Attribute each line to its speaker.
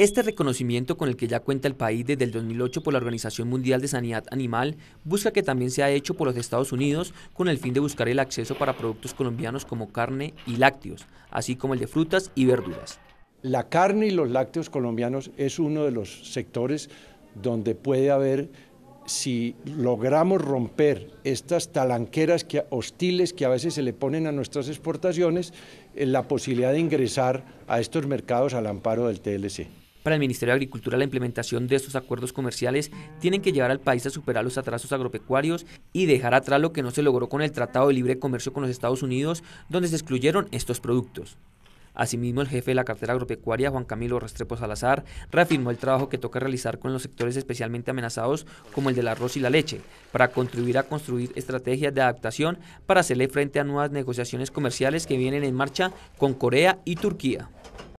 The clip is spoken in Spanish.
Speaker 1: Este reconocimiento con el que ya cuenta el país desde el 2008 por la Organización Mundial de Sanidad Animal busca que también sea hecho por los Estados Unidos con el fin de buscar el acceso para productos colombianos como carne y lácteos, así como el de frutas y verduras. La carne y los
Speaker 2: lácteos
Speaker 3: colombianos es uno de los sectores donde puede haber, si logramos romper estas talanqueras hostiles que a veces se le ponen a nuestras exportaciones, eh, la posibilidad de ingresar a estos mercados al amparo del TLC.
Speaker 1: Para el Ministerio de Agricultura, la implementación de estos acuerdos comerciales tienen que llevar al país a superar los atrasos agropecuarios y dejar atrás lo que no se logró con el Tratado de Libre Comercio con los Estados Unidos, donde se excluyeron estos productos. Asimismo, el jefe de la cartera agropecuaria, Juan Camilo Restrepo Salazar, reafirmó el trabajo que toca realizar con los sectores especialmente amenazados, como el del arroz y la leche, para contribuir a construir estrategias de adaptación para hacerle frente a nuevas negociaciones comerciales que vienen en marcha con Corea y Turquía.